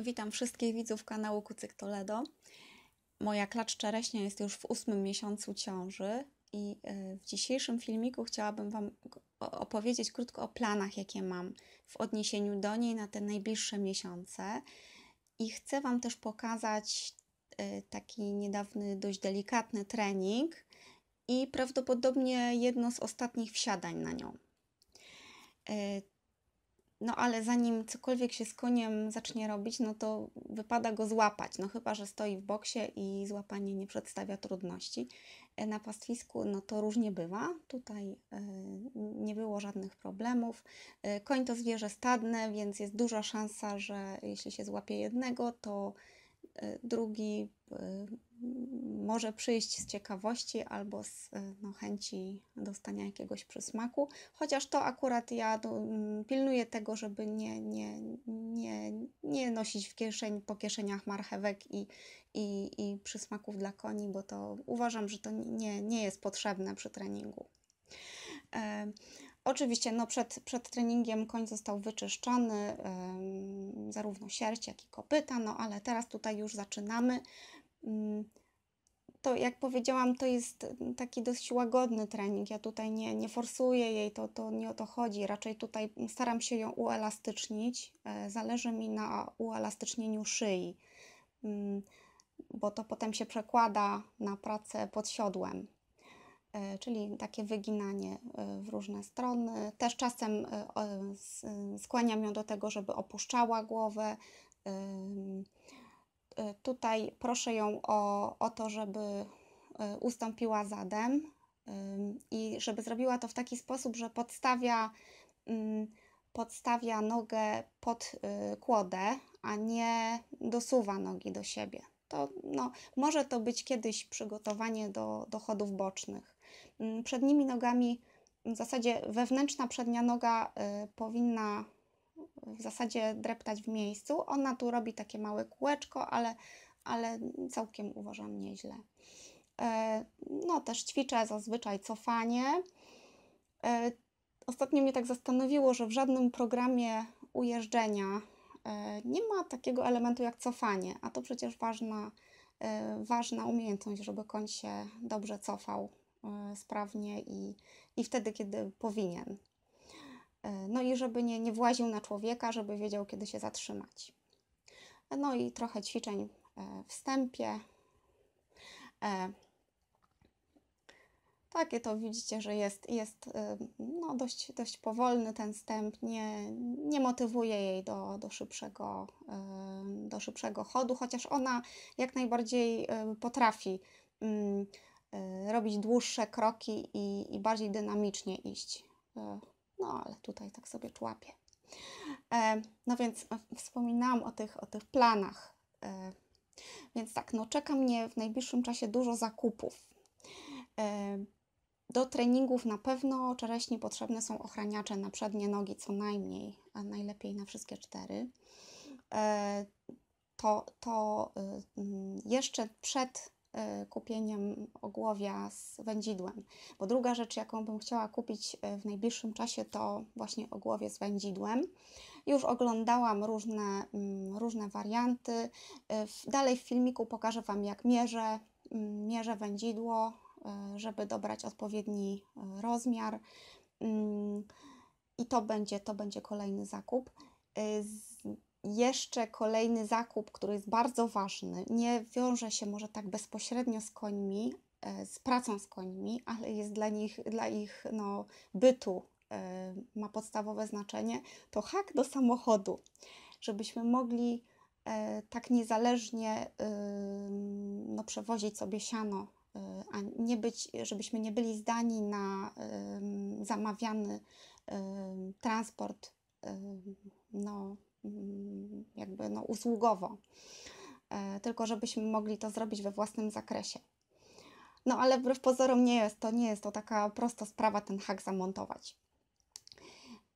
Witam wszystkich widzów kanału Kucyk Toledo. Moja klacz czereśnia jest już w ósmym miesiącu ciąży i e, w dzisiejszym filmiku chciałabym Wam opowiedzieć krótko o planach, jakie mam w odniesieniu do niej na te najbliższe miesiące. I chcę Wam też pokazać e, taki niedawny, dość delikatny trening i prawdopodobnie jedno z ostatnich wsiadań na nią. E, no ale zanim cokolwiek się z koniem zacznie robić, no to wypada go złapać. No chyba, że stoi w boksie i złapanie nie przedstawia trudności. E, na pastwisku no to różnie bywa. Tutaj y, nie było żadnych problemów. E, koń to zwierzę stadne, więc jest duża szansa, że jeśli się złapie jednego, to E, drugi e, może przyjść z ciekawości albo z e, no, chęci dostania jakiegoś przysmaku, chociaż to akurat ja mm, pilnuję tego, żeby nie, nie, nie, nie nosić w kieszeń, po kieszeniach marchewek i, i, i przysmaków dla koni, bo to uważam, że to nie, nie jest potrzebne przy treningu. Oczywiście no przed, przed treningiem koń został wyczyszczony, zarówno sierść, jak i kopyta, no ale teraz tutaj już zaczynamy. Mm, to jak powiedziałam, to jest taki dość łagodny trening. Ja tutaj nie, nie forsuję jej, to, to nie o to chodzi. Raczej tutaj staram się ją uelastycznić. E, zależy mi na uelastycznieniu szyi, mm, bo to potem się przekłada na pracę pod siodłem. E, czyli takie wyginanie e, w różne strony. Też czasem e, skłaniam ją do tego, żeby opuszczała głowę. Tutaj proszę ją o, o to, żeby ustąpiła zadem i żeby zrobiła to w taki sposób, że podstawia, mm, podstawia nogę pod kłodę, a nie dosuwa nogi do siebie to no, może to być kiedyś przygotowanie do, dochodów bocznych. Mm, Przednimi nogami w zasadzie wewnętrzna przednia noga y, powinna y, w zasadzie dreptać w miejscu. Ona tu robi takie małe kółeczko, ale, ale całkiem uważam nieźle. E, no też ćwiczę zazwyczaj cofanie. E, ostatnio mnie tak zastanowiło, że w żadnym programie ujeżdżenia e, nie ma takiego elementu jak cofanie, a to przecież ważna, ważna umiejętność, żeby koń się dobrze cofał E, sprawnie i, i wtedy, kiedy powinien. E, no i żeby nie, nie właził na człowieka, żeby wiedział, kiedy się zatrzymać. No i trochę ćwiczeń e, w wstępie. Takie to widzicie, że jest, jest no, dość, dość powolny ten wstęp, nie, nie motywuje jej do, do, szybszego, do szybszego chodu, chociaż ona jak najbardziej potrafi mm, Y, robić dłuższe kroki i, i bardziej dynamicznie iść. Y, no ale tutaj tak sobie człapię. E, no więc e, wspominałam o tych, o tych planach. E, więc tak, no czeka mnie w najbliższym czasie dużo zakupów. Do treningów na pewno czereśni potrzebne są ochraniacze na przednie nogi co najmniej, a najlepiej na wszystkie cztery. To, to y, mm, jeszcze przed Y, kupieniem ogłowia z wędzidłem. Bo druga rzecz, jaką bym chciała kupić y, w najbliższym czasie, to właśnie ogłowie z wędzidłem. Już oglądałam różne, różne warianty. Y, dalej w filmiku pokażę Wam, jak mierzę, mierzę wędzidło, żeby dobrać odpowiedni rozmiar. Mm, I to będzie, to będzie kolejny zakup jeszcze kolejny zakup, który jest bardzo ważny, nie wiąże się może tak bezpośrednio z końmi, e, z pracą z końmi, ale jest dla nich, dla ich no, bytu e, ma podstawowe znaczenie, to hak do samochodu, żebyśmy mogli e, tak niezależnie no, przewozić sobie siano, a nie być, żebyśmy nie byli zdani na zamawiany transport no, Mm, jakby no, usługowo, e, tylko żebyśmy mogli to zrobić we własnym zakresie. No ale wbrew pozorom nie jest to, nie jest to taka prosta sprawa ten hak zamontować.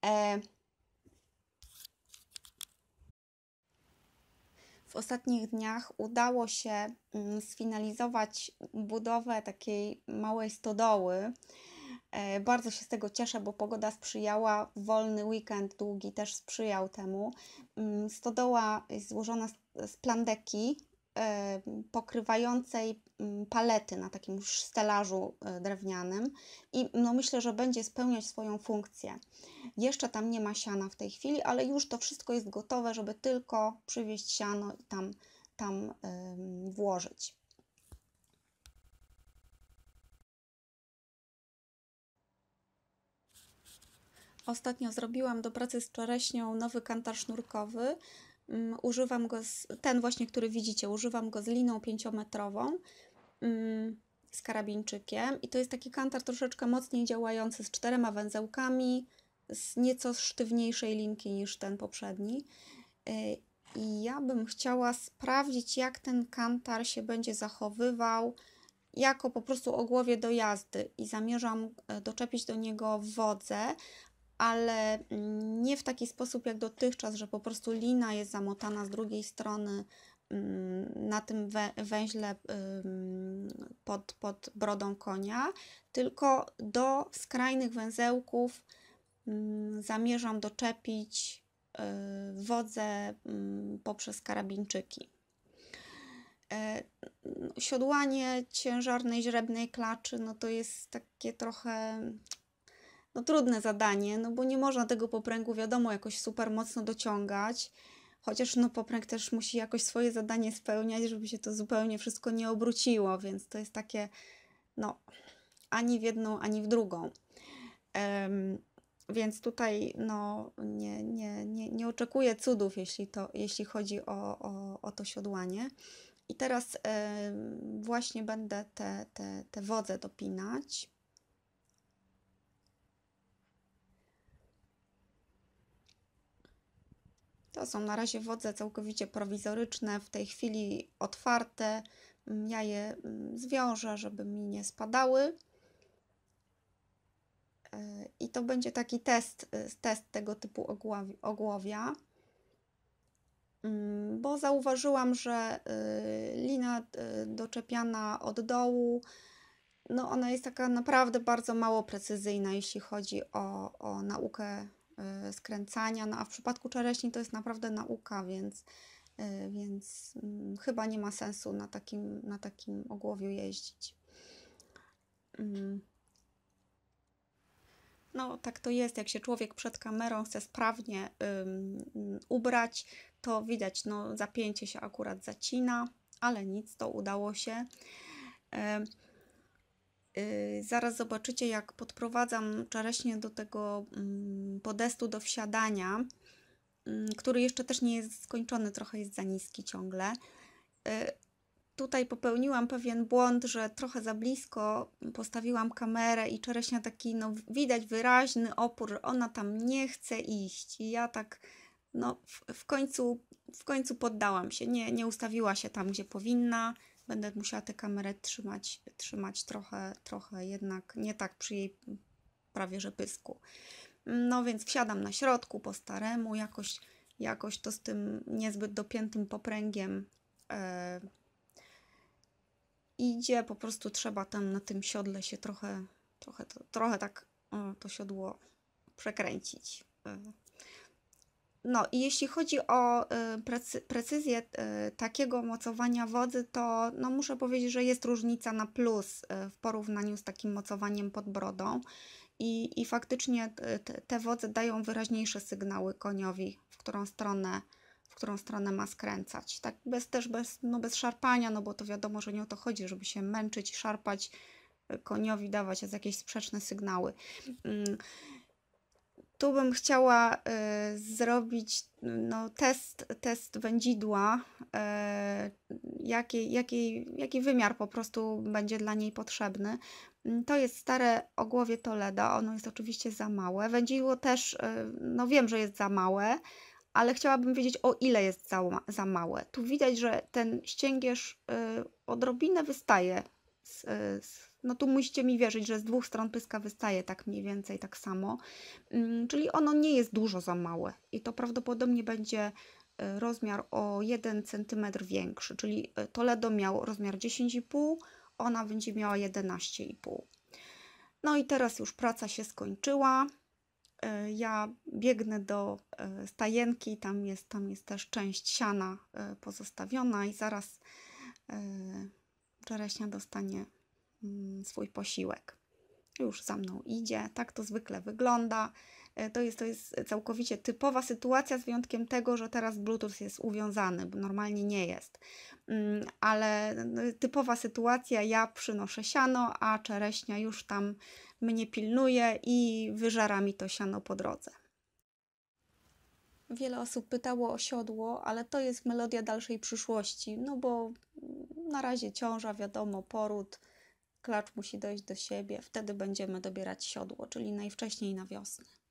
E, w ostatnich dniach udało się mm, sfinalizować budowę takiej małej stodoły, E, bardzo się z tego cieszę, bo pogoda sprzyjała, wolny weekend długi też sprzyjał temu. Mm, stodoła jest złożona z plandeki e, pokrywającej mm, palety na takim już stelażu e, drewnianym i no myślę, że będzie spełniać swoją funkcję. Jeszcze tam nie ma siana w tej chwili, ale już to wszystko jest gotowe, żeby tylko przywieźć siano i tam, tam włożyć. Ostatnio zrobiłam do pracy z czereśnią nowy kantar sznurkowy. Mm, używam go, z, ten właśnie, który widzicie, używam go z liną pięciometrową mm, z karabinczykiem i to jest taki kantar troszeczkę mocniej działający z czterema węzełkami, z nieco sztywniejszej linki niż ten poprzedni. Y, I ja bym chciała sprawdzić, jak ten kantar się będzie zachowywał jako po prostu ogłowie do jazdy i zamierzam e, doczepić do niego wodze, ale nie w taki sposób jak dotychczas, że po prostu lina jest zamotana z drugiej strony mm, na tym węźle pod, pod brodą konia, tylko do skrajnych węzełków mm, zamierzam doczepić y, wodze mm, poprzez karabinczyki. E, siodłanie ciężarnej źrebnej klaczy no to jest takie trochę no, trudne zadanie, no bo nie można tego popręgu, wiadomo, jakoś super mocno dociągać. Chociaż no, popręg też musi jakoś swoje zadanie spełniać, żeby się to zupełnie wszystko nie obróciło, więc to jest takie, no, ani w jedną, ani w drugą. Um, więc tutaj no, nie, nie, nie, nie oczekuję cudów, jeśli, to, jeśli chodzi o, o, o to siodłanie. I teraz y, właśnie będę te, te, te wodze dopinać. To są na razie wodze całkowicie prowizoryczne, w tej chwili otwarte. Ja je mm, zwiążę, żeby mi nie spadały. E, I to będzie taki test, y, test tego typu ogłowia, mm, bo zauważyłam, że y, lina y, doczepiana od dołu, no ona jest taka naprawdę bardzo mało precyzyjna, jeśli chodzi o, o naukę E, skręcania, no a w przypadku czereśni to jest naprawdę nauka, więc, e, więc mm, chyba nie ma sensu na takim, na takim ogłowiu jeździć. Mm. No, tak to jest, jak się człowiek przed kamerą chce sprawnie ubrać, to widać, no, zapięcie się akurat zacina, ale nic, to udało się. E, Y, zaraz zobaczycie, jak podprowadzam czereśnie do tego mm, podestu do wsiadania, mm, który jeszcze też nie jest skończony, trochę jest za niski ciągle. Y, tutaj popełniłam pewien błąd, że trochę za blisko postawiłam kamerę i czereśnia taki, no widać wyraźny opór, ona tam nie chce iść. I ja tak, no w, w końcu, w końcu poddałam się, nie, nie ustawiła się tam, gdzie powinna będę musiała tę kamerę trzymać, trzymać trochę, trochę jednak nie tak przy jej prawie że pysku. No więc wsiadam na środku po staremu, jakoś, jakoś to z tym niezbyt dopiętym popręgiem yy, idzie, po prostu trzeba tam na tym siodle się trochę, trochę, trochę tak to siodło przekręcić. Yy. No i jeśli chodzi o y, precyzję y, takiego mocowania wodzy, to no, muszę powiedzieć, że jest różnica na plus y, w porównaniu z takim mocowaniem pod brodą. I, i faktycznie te wodze dają wyraźniejsze sygnały koniowi, w którą stronę, w którą stronę ma skręcać. Tak bez, też bez, no, bez szarpania, no bo to wiadomo, że nie o to chodzi, żeby się męczyć, szarpać koniowi, dawać jakieś sprzeczne sygnały. Mm, tu bym chciała y, zrobić no, test, test wędzidła, y, jaki, jaki, jaki wymiar po prostu będzie dla niej potrzebny. To jest stare ogłowie Toledo, ono jest oczywiście za małe. Wędzidło też, y, no wiem, że jest za małe, ale chciałabym wiedzieć o ile jest za, za małe. Tu widać, że ten ścięgierz y, odrobinę wystaje z, z, no tu musicie mi wierzyć, że z dwóch stron pyska wystaje tak mniej więcej tak samo, mm, czyli ono nie jest dużo za małe i to prawdopodobnie będzie e, rozmiar o 1 cm większy, czyli e, Toledo miał rozmiar 10,5, ona będzie miała 11,5. No i teraz już praca się skończyła. E, ja biegnę do stajenki, tam jest, tam jest też część siana pozostawiona i zaraz czereśnia dostanie mm, swój posiłek. Już za mną idzie, tak to zwykle wygląda. E, to jest, to jest całkowicie typowa sytuacja, z wyjątkiem tego, że teraz Bluetooth jest uwiązany, bo normalnie nie jest. Mm, ale no, typowa sytuacja, ja przynoszę siano, a czereśnia już tam mnie pilnuje i wyżera mi to siano po drodze wiele osób pytało o siodło, ale to jest melodia dalszej przyszłości, no bo na razie ciąża, wiadomo, poród, klacz musi dojść do siebie, wtedy będziemy dobierać siodło, czyli najwcześniej na wiosnę.